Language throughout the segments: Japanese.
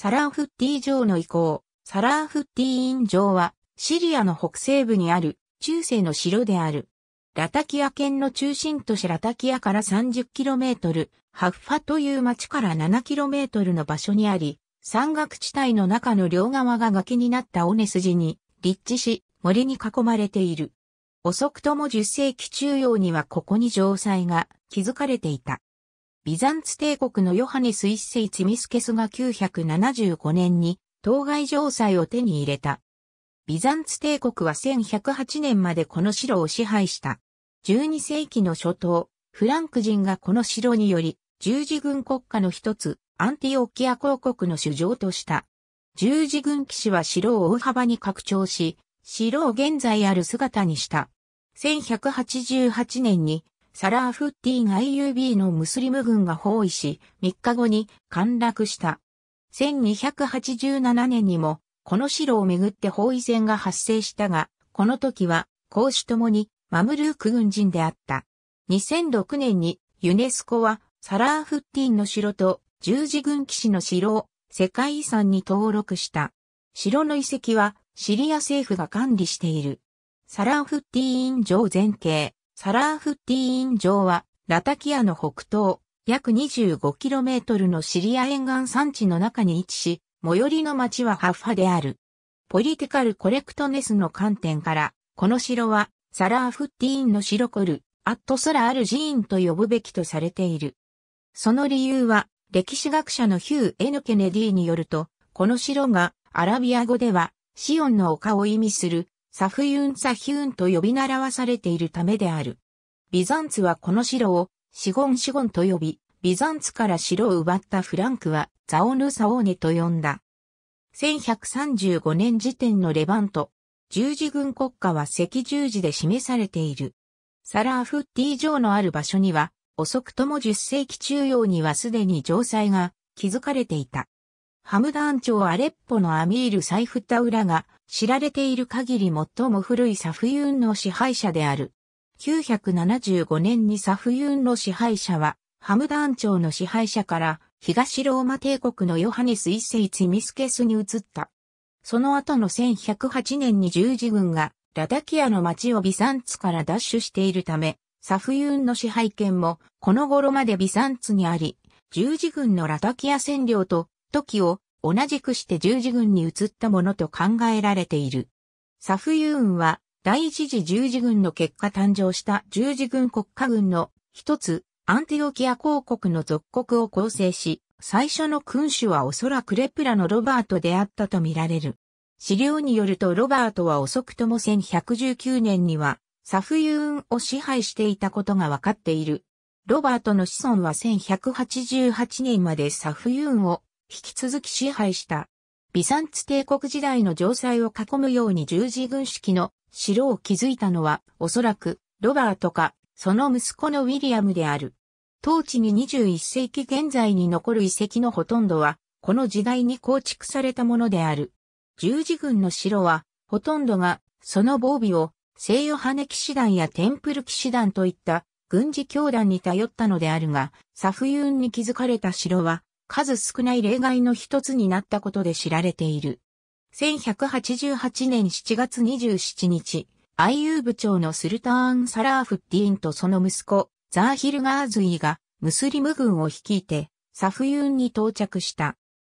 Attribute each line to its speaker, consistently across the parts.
Speaker 1: サラーフッティ城の遺構、サラーフッティーン城は、シリアの北西部にある、中世の城である。ラタキア県の中心都市ラタキアから 30km、ハッファという町から 7km の場所にあり、山岳地帯の中の両側が崖になった尾根筋に立地し、森に囲まれている。遅くとも10世紀中央にはここに城塞が築かれていた。ビザンツ帝国のヨハネス一世チミスケスが975年に当該城塞を手に入れた。ビザンツ帝国は1108年までこの城を支配した。12世紀の初頭、フランク人がこの城により、十字軍国家の一つ、アンティオキア公国の主城とした。十字軍騎士は城を大幅に拡張し、城を現在ある姿にした。1188年にサラーフッティン IUB のムスリム軍が包囲し、3日後に陥落した。1287年にも、この城をめぐって包囲戦が発生したが、この時は、公主ともに、マムルーク軍人であった。2006年に、ユネスコは、サラーフッティンの城と、十字軍騎士の城を、世界遺産に登録した。城の遺跡は、シリア政府が管理している。サラーフッティーン城前景。サラーフッティーン城は、ラタキアの北東、約 25km のシリア沿岸山地の中に位置し、最寄りの町はハッファである。ポリティカルコレクトネスの観点から、この城は、サラーフッティーンの城コル、アットソラール寺院と呼ぶべきとされている。その理由は、歴史学者のヒュー・エヌ・ケネディによると、この城が、アラビア語では、シオンの丘を意味する、サフユン・サヒューンと呼び習わされているためである。ビザンツはこの城をシゴンシゴンと呼び、ビザンツから城を奪ったフランクはザオヌ・サオーネと呼んだ。1135年時点のレバント、十字軍国家は赤十字で示されている。サラーフッティ城のある場所には、遅くとも10世紀中央にはすでに城塞が築かれていた。ハムダーン朝アレッポのアミール・サイフタウラが知られている限り最も古いサフユーンの支配者である。975年にサフユーンの支配者は、ハムダーン朝の支配者から東ローマ帝国のヨハネス一世チミスケスに移った。その後の1108年に十字軍がラダキアの町をビサンツから奪取しているため、サフユーンの支配権もこの頃までビサンツにあり、十字軍のラダキア占領と時を同じくして十字軍に移ったものと考えられている。サフユーンは第一次十字軍の結果誕生した十字軍国家軍の一つアンティオキア公国の属国を構成し、最初の君主はおそらくレプラのロバートであったとみられる。資料によるとロバートは遅くとも1119年にはサフユーンを支配していたことが分かっている。ロバートの子孫は1188年までサフユーンを引き続き支配した。ビサンツ帝国時代の城塞を囲むように十字軍式の城を築いたのは、おそらく、ロバートか、その息子のウィリアムである。当地に21世紀現在に残る遺跡のほとんどは、この時代に構築されたものである。十字軍の城は、ほとんどが、その防備を、西ヨハネ騎士団やテンプル騎士団といった軍事教団に頼ったのであるが、サフユーンに築かれた城は、数少ない例外の一つになったことで知られている。1188年7月27日、IU 部長のスルターン・サラーフッディーンとその息子、ザーヒル・ガーズイが、ムスリム軍を率いて、サフユーンに到着した。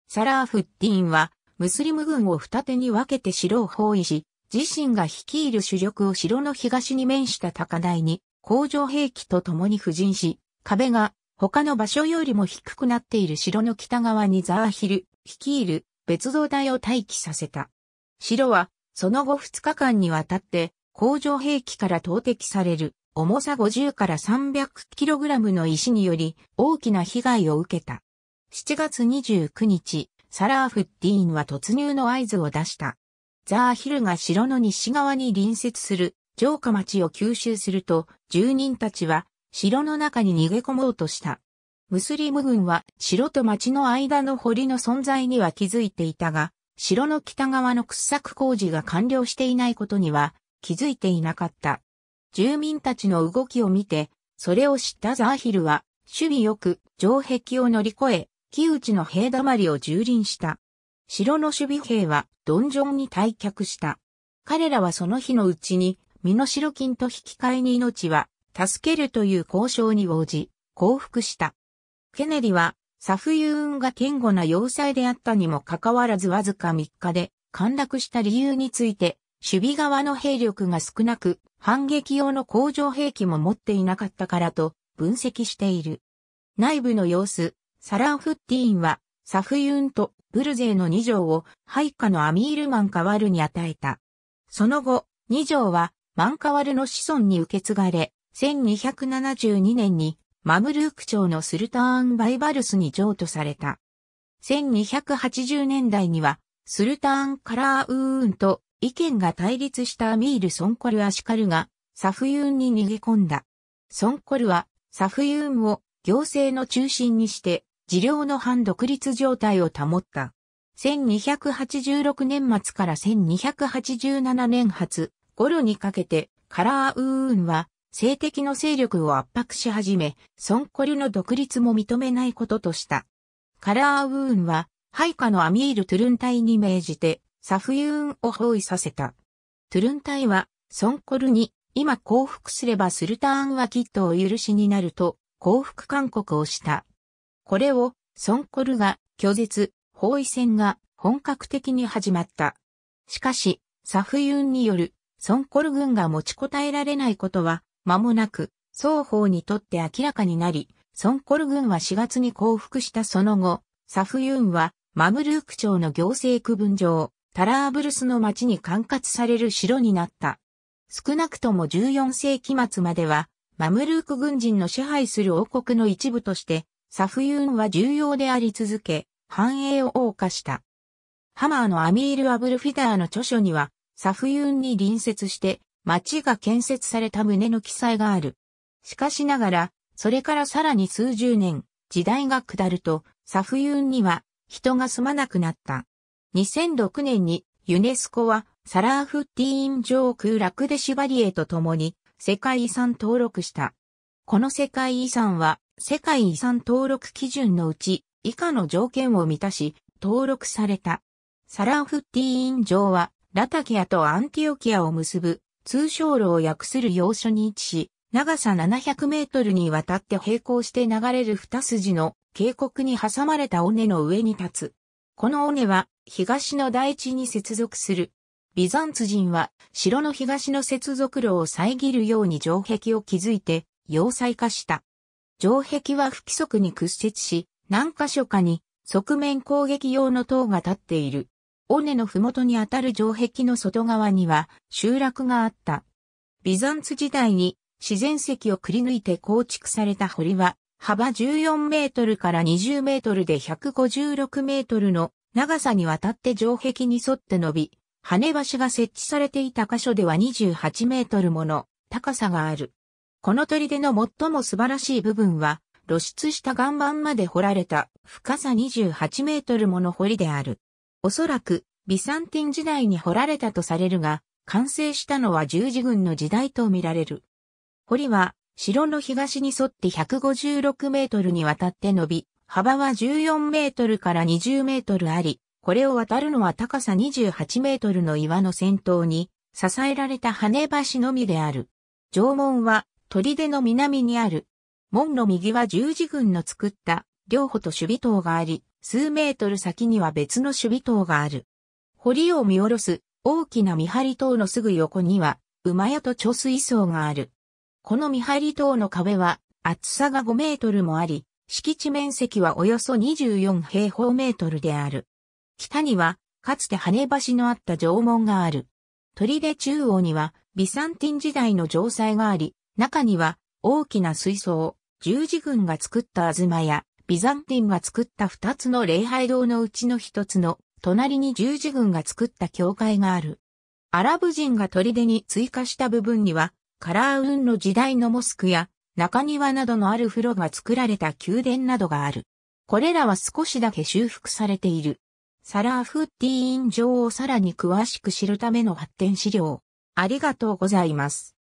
Speaker 1: サラーフッディーンは、ムスリム軍を二手に分けて城を包囲し、自身が率いる主力を城の東に面した高台に、工場兵器と共に布陣し、壁が他の場所よりも低くなっている城の北側にザーヒル、率いる別動隊を待機させた。城は、その後2日間にわたって、工場兵器から投擲される、重さ50から 300kg の石により、大きな被害を受けた。7月29日、サラーフッディーンは突入の合図を出した。ザーヒルが城の西側に隣接する城下町を吸収すると、住人たちは城の中に逃げ込もうとした。ムスリム軍は城と町の間の堀の存在には気づいていたが、城の北側の掘削工事が完了していないことには気づいていなかった。住民たちの動きを見て、それを知ったザーヒルは、守備よく城壁を乗り越え、木内の兵だまりを蹂躙した。城の守備兵はドンジョンに退却した。彼らはその日のうちに、身の代金と引き換えに命は助けるという交渉に応じ、降伏した。ケネディは、サフユーンが堅固な要塞であったにもかかわらずわずか3日で陥落した理由について、守備側の兵力が少なく、反撃用の工場兵器も持っていなかったからと分析している。内部の様子、サランフッティーンは、サフユーンとブルゼーの2条を配下のアミールマンカワルに与えた。その後、2条はマンカワルの子孫に受け継がれ、1272年にマムルーク朝のスルターン・バイバルスに譲渡された。1280年代にはスルターン・カラーウーンと意見が対立したアミール・ソンコル・アシカルがサフユーンに逃げ込んだ。ソンコルはサフユーンを行政の中心にして治療の反独立状態を保った。1286年末から1287年初頃にかけてカラーウーンは性的の勢力を圧迫し始め、ソンコリュの独立も認めないこととした。カラーウーンは、配下のアミール・トゥルン隊に命じて、サフユーンを包囲させた。トゥルン隊は、ソンコルに、今降伏すればスルターンはきっとお許しになると、降伏勧告をした。これを、ソンコルが拒絶、包囲戦が本格的に始まった。しかし、サフユーンによる、ソンコル軍が持ちこたえられないことは、間もなく、双方にとって明らかになり、ソンコル軍は4月に降伏したその後、サフユーンは、マムルーク朝の行政区分上、タラーブルスの町に管轄される城になった。少なくとも14世紀末までは、マムルーク軍人の支配する王国の一部として、サフユーンは重要であり続け、繁栄を謳歌した。ハマーのアミール・アブルフィダーの著書には、サフユーンに隣接して、町が建設された旨の記載がある。しかしながら、それからさらに数十年、時代が下ると、サフユンには人が住まなくなった。2006年にユネスコはサラーフッティーン上空ラクデシバリエと共に世界遺産登録した。この世界遺産は世界遺産登録基準のうち以下の条件を満たし登録された。サラーフッティーン上はラタキアとアンティオキアを結ぶ通称路を訳する要所に位置し、長さ700メートルにわたって並行して流れる二筋の渓谷に挟まれた尾根の上に立つ。この尾根は東の大地に接続する。ビザンツ人は城の東の接続路を遮るように城壁を築いて要塞化した。城壁は不規則に屈折し、何箇所かに側面攻撃用の塔が立っている。尾根の麓にあたる城壁の外側には集落があった。ビザンツ時代に自然石をくり抜いて構築された堀は、幅14メートルから20メートルで156メートルの長さにわたって城壁に沿って伸び、跳ね橋が設置されていた箇所では28メートルもの高さがある。この砦の最も素晴らしい部分は、露出した岩盤まで掘られた深さ28メートルもの堀である。おそらく、ビサンティン時代に掘られたとされるが、完成したのは十字軍の時代とみられる。堀は、城の東に沿って156メートルにわたって伸び、幅は14メートルから20メートルあり、これを渡るのは高さ28メートルの岩の先頭に、支えられた羽橋のみである。城門は、砦の南にある。門の右は十字軍の作った、両歩と守備塔があり、数メートル先には別の守備塔がある。堀を見下ろす大きな見張り塔のすぐ横には馬屋と貯水槽がある。この見張り塔の壁は厚さが5メートルもあり、敷地面積はおよそ24平方メートルである。北には、かつて羽橋のあった城門がある。砦中央には、ビサンティン時代の城塞があり、中には、大きな水槽、十字軍が作った東屋、ビザンティンが作った二つの礼拝堂のうちの一つの隣に十字軍が作った教会がある。アラブ人が砦に追加した部分には、カラーウンの時代のモスクや中庭などのある風呂が作られた宮殿などがある。これらは少しだけ修復されている。サラーフッティーン城をさらに詳しく知るための発展資料。ありがとうございます。